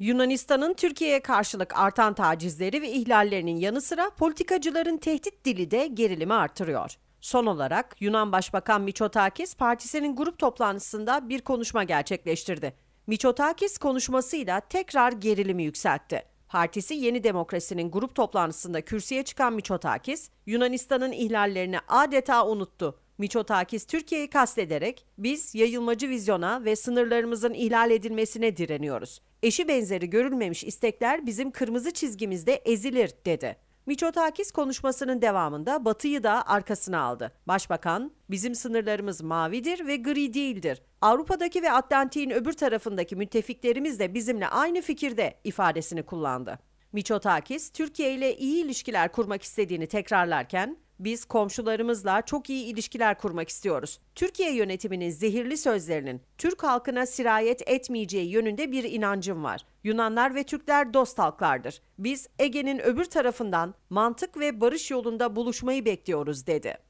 Yunanistan'ın Türkiye'ye karşılık artan tacizleri ve ihlallerinin yanı sıra politikacıların tehdit dili de gerilimi artırıyor. Son olarak Yunan Başbakan Miçotakis partisinin grup toplantısında bir konuşma gerçekleştirdi. Miçotakis konuşmasıyla tekrar gerilimi yükseltti. Partisi Yeni Demokrasi'nin grup toplantısında kürsüye çıkan Miçotakis, Yunanistan'ın ihlallerini adeta unuttu. Miçotakis Türkiye'yi kastederek biz yayılmacı vizyona ve sınırlarımızın ihlal edilmesine direniyoruz. Eşi benzeri görülmemiş istekler bizim kırmızı çizgimizde ezilir dedi. Miçotakis konuşmasının devamında Batı'yı da arkasına aldı. Başbakan, bizim sınırlarımız mavidir ve gri değildir. Avrupa'daki ve Atlantik'in öbür tarafındaki müttefiklerimiz de bizimle aynı fikirde ifadesini kullandı. Miçotakis, Türkiye ile iyi ilişkiler kurmak istediğini tekrarlarken, biz komşularımızla çok iyi ilişkiler kurmak istiyoruz. Türkiye yönetiminin zehirli sözlerinin Türk halkına sirayet etmeyeceği yönünde bir inancım var. Yunanlar ve Türkler dost halklardır. Biz Ege'nin öbür tarafından mantık ve barış yolunda buluşmayı bekliyoruz dedi.